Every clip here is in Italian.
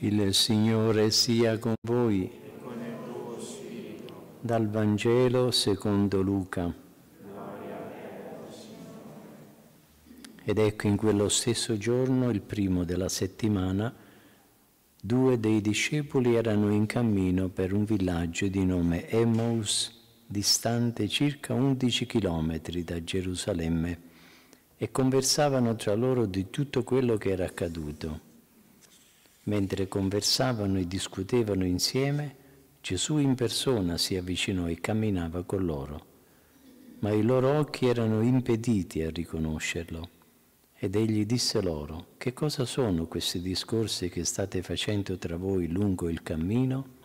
Il Signore sia con voi. Dal Vangelo secondo Luca. Ed ecco in quello stesso giorno, il primo della settimana, due dei discepoli erano in cammino per un villaggio di nome Emmaus, distante circa 11 chilometri da Gerusalemme, e conversavano tra loro di tutto quello che era accaduto. Mentre conversavano e discutevano insieme, Gesù in persona si avvicinò e camminava con loro, ma i loro occhi erano impediti a riconoscerlo. Ed egli disse loro, che cosa sono questi discorsi che state facendo tra voi lungo il cammino?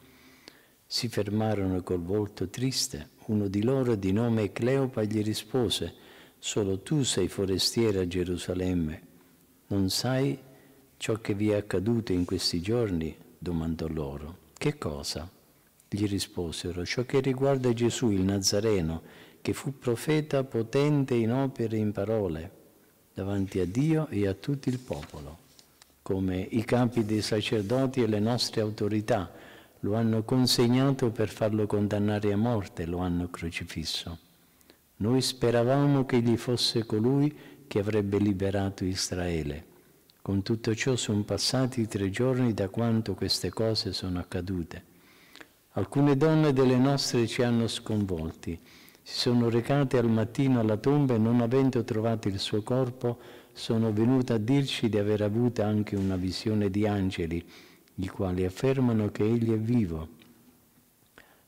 Si fermarono col volto triste. Uno di loro, di nome Cleopa, gli rispose, solo tu sei forestiera a Gerusalemme, non sai Ciò che vi è accaduto in questi giorni? domandò loro. Che cosa? Gli risposero, ciò che riguarda Gesù il Nazareno, che fu profeta potente in opere e in parole, davanti a Dio e a tutto il popolo, come i capi dei sacerdoti e le nostre autorità lo hanno consegnato per farlo condannare a morte, lo hanno crocifisso. Noi speravamo che gli fosse colui che avrebbe liberato Israele con tutto ciò sono passati tre giorni da quanto queste cose sono accadute. Alcune donne delle nostre ci hanno sconvolti. Si sono recate al mattino alla tomba e non avendo trovato il suo corpo, sono venute a dirci di aver avuto anche una visione di angeli, i quali affermano che egli è vivo.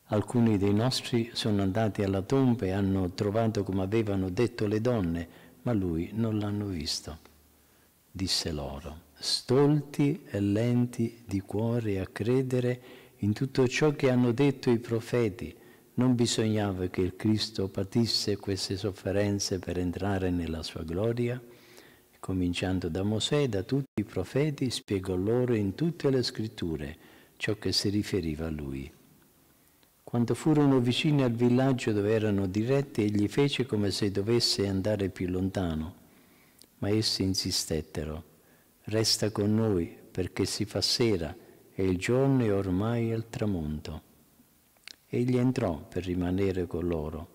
Alcuni dei nostri sono andati alla tomba e hanno trovato come avevano detto le donne, ma lui non l'hanno visto disse loro, stolti e lenti di cuore a credere in tutto ciò che hanno detto i profeti. Non bisognava che il Cristo patisse queste sofferenze per entrare nella sua gloria? Cominciando da Mosè e da tutti i profeti, spiegò loro in tutte le scritture ciò che si riferiva a lui. Quando furono vicini al villaggio dove erano diretti, egli fece come se dovesse andare più lontano ma essi insistettero, resta con noi perché si fa sera e il giorno è ormai al tramonto. Egli entrò per rimanere con loro.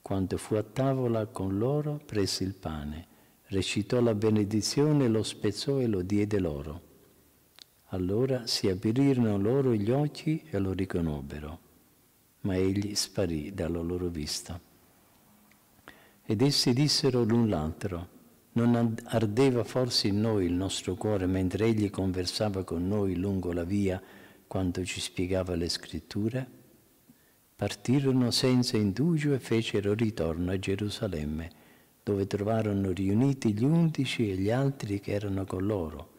Quando fu a tavola con loro, prese il pane, recitò la benedizione, lo spezzò e lo diede loro. Allora si aprirono loro gli occhi e lo riconobbero, ma egli sparì dalla loro vista. Ed essi dissero l'un l'altro, non ardeva forse in noi il nostro cuore mentre egli conversava con noi lungo la via quando ci spiegava le scritture? Partirono senza indugio e fecero ritorno a Gerusalemme, dove trovarono riuniti gli undici e gli altri che erano con loro,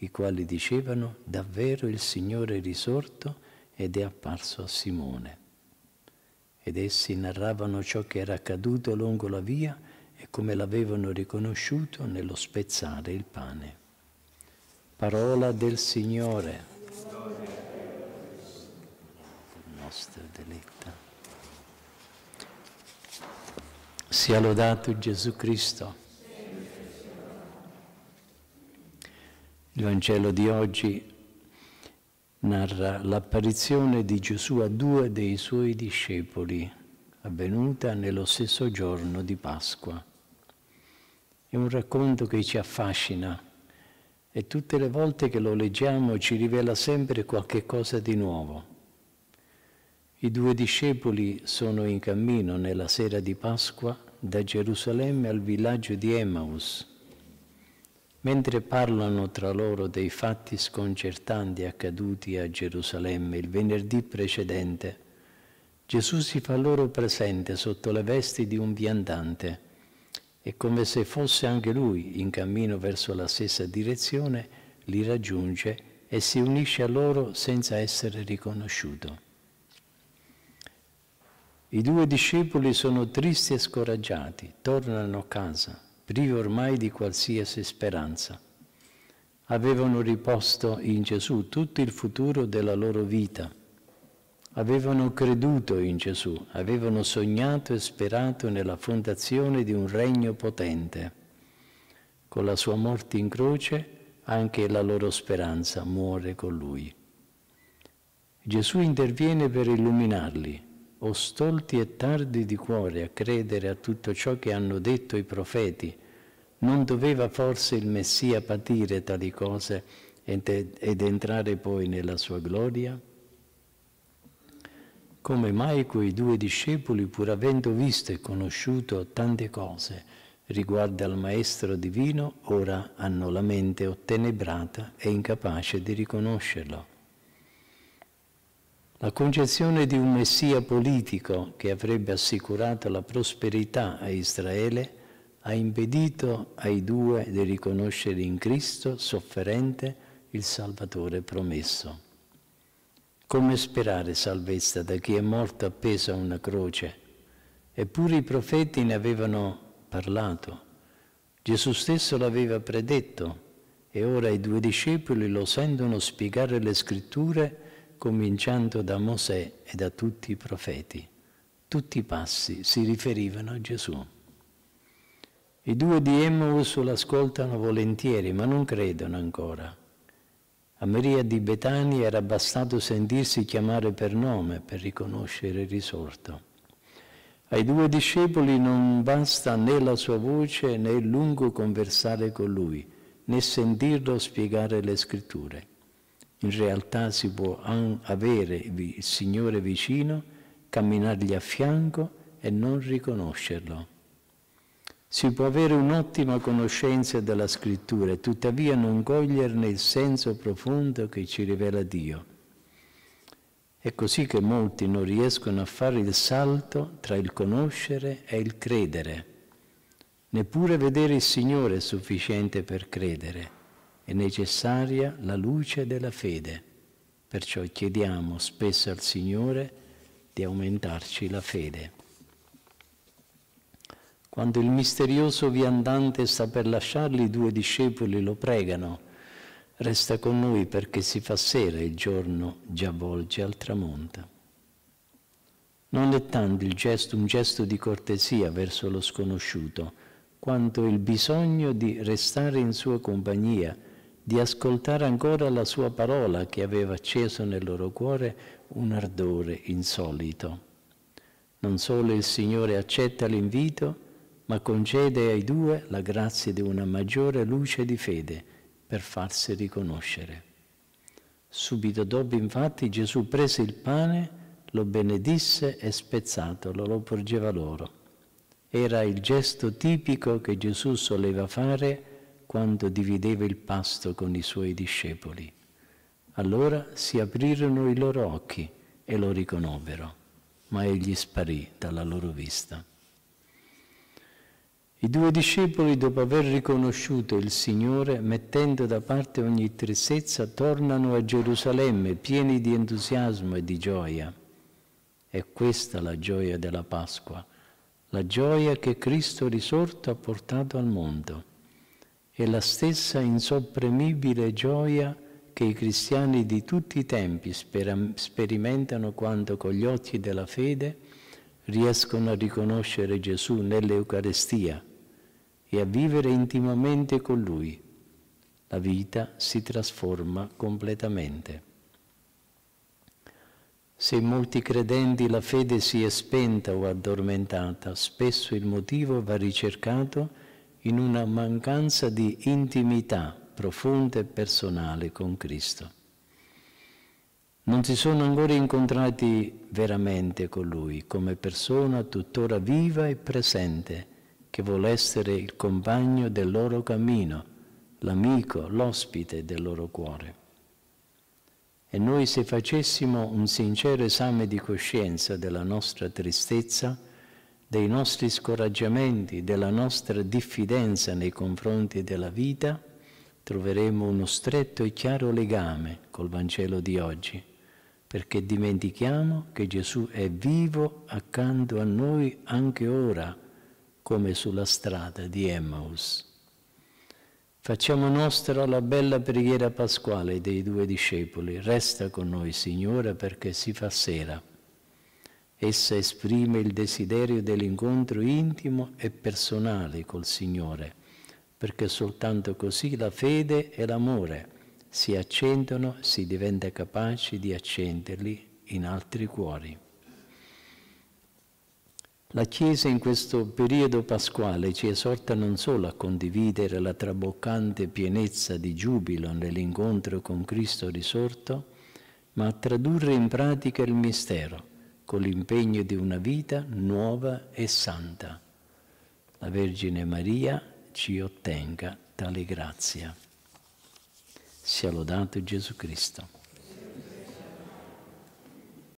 i quali dicevano davvero il Signore è risorto ed è apparso a Simone. Ed essi narravano ciò che era accaduto lungo la via, e come l'avevano riconosciuto nello spezzare il pane. Parola del Signore. Nostra deletta. Sia lodato Gesù Cristo. Il Vangelo di oggi narra l'apparizione di Gesù a due dei suoi discepoli, avvenuta nello stesso giorno di Pasqua. È un racconto che ci affascina e tutte le volte che lo leggiamo ci rivela sempre qualche cosa di nuovo. I due discepoli sono in cammino nella sera di Pasqua da Gerusalemme al villaggio di Emmaus. Mentre parlano tra loro dei fatti sconcertanti accaduti a Gerusalemme il venerdì precedente, Gesù si fa loro presente sotto le vesti di un viandante e come se fosse anche lui in cammino verso la stessa direzione, li raggiunge e si unisce a loro senza essere riconosciuto. I due discepoli sono tristi e scoraggiati, tornano a casa, privi ormai di qualsiasi speranza. Avevano riposto in Gesù tutto il futuro della loro vita avevano creduto in Gesù, avevano sognato e sperato nella fondazione di un regno potente. Con la sua morte in croce anche la loro speranza muore con lui. Gesù interviene per illuminarli, o stolti e tardi di cuore a credere a tutto ciò che hanno detto i profeti. Non doveva forse il Messia patire tali cose ed entrare poi nella sua gloria? come mai quei due discepoli, pur avendo visto e conosciuto tante cose riguardo al Maestro Divino, ora hanno la mente ottenebrata e incapace di riconoscerlo. La concezione di un messia politico che avrebbe assicurato la prosperità a Israele ha impedito ai due di riconoscere in Cristo sofferente il Salvatore promesso. Come sperare salvezza da chi è morto appeso a una croce? Eppure i profeti ne avevano parlato. Gesù stesso l'aveva predetto e ora i due discepoli lo sentono spiegare le scritture cominciando da Mosè e da tutti i profeti. Tutti i passi si riferivano a Gesù. I due di Emmaus lo ascoltano volentieri, ma non credono ancora. A Maria di Betani era bastato sentirsi chiamare per nome per riconoscere il risorto. Ai due discepoli non basta né la sua voce né il lungo conversare con lui, né sentirlo spiegare le scritture. In realtà si può avere il Signore vicino, camminargli a fianco e non riconoscerlo. Si può avere un'ottima conoscenza della scrittura e tuttavia non coglierne il senso profondo che ci rivela Dio. È così che molti non riescono a fare il salto tra il conoscere e il credere. Neppure vedere il Signore è sufficiente per credere, è necessaria la luce della fede. Perciò chiediamo spesso al Signore di aumentarci la fede. Quando il misterioso viandante sta per lasciarli, i due discepoli lo pregano. Resta con noi perché si fa sera e il giorno già volge al tramonto. Non è tanto gesto, un gesto di cortesia verso lo sconosciuto, quanto il bisogno di restare in sua compagnia, di ascoltare ancora la sua parola che aveva acceso nel loro cuore un ardore insolito. Non solo il Signore accetta l'invito, ma concede ai due la grazia di una maggiore luce di fede per farsi riconoscere. Subito dopo infatti Gesù prese il pane, lo benedisse e spezzatolo lo porgeva loro. Era il gesto tipico che Gesù soleva fare quando divideva il pasto con i suoi discepoli. Allora si aprirono i loro occhi e lo riconobbero, ma egli sparì dalla loro vista. I due discepoli, dopo aver riconosciuto il Signore, mettendo da parte ogni tristezza, tornano a Gerusalemme pieni di entusiasmo e di gioia. È questa la gioia della Pasqua, la gioia che Cristo risorto ha portato al mondo. È la stessa insopprimibile gioia che i cristiani di tutti i tempi sperimentano quando con gli occhi della fede riescono a riconoscere Gesù nell'Eucarestia e a vivere intimamente con Lui, la vita si trasforma completamente. Se in molti credenti la fede si è spenta o addormentata, spesso il motivo va ricercato in una mancanza di intimità profonda e personale con Cristo. Non si sono ancora incontrati veramente con Lui come persona tuttora viva e presente che vuole essere il compagno del loro cammino, l'amico, l'ospite del loro cuore. E noi se facessimo un sincero esame di coscienza della nostra tristezza, dei nostri scoraggiamenti, della nostra diffidenza nei confronti della vita, troveremo uno stretto e chiaro legame col Vangelo di oggi, perché dimentichiamo che Gesù è vivo accanto a noi anche ora come sulla strada di Emmaus. Facciamo nostra la bella preghiera pasquale dei due discepoli. Resta con noi, Signore, perché si fa sera. Essa esprime il desiderio dell'incontro intimo e personale col Signore, perché soltanto così la fede e l'amore si accendono, si diventa capaci di accenderli in altri cuori. La Chiesa in questo periodo pasquale ci esorta non solo a condividere la traboccante pienezza di giubilo nell'incontro con Cristo risorto, ma a tradurre in pratica il mistero con l'impegno di una vita nuova e santa. La Vergine Maria ci ottenga tale grazia. Sia lodato Gesù Cristo.